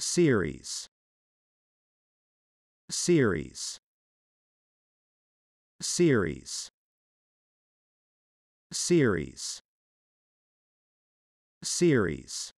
series series series series series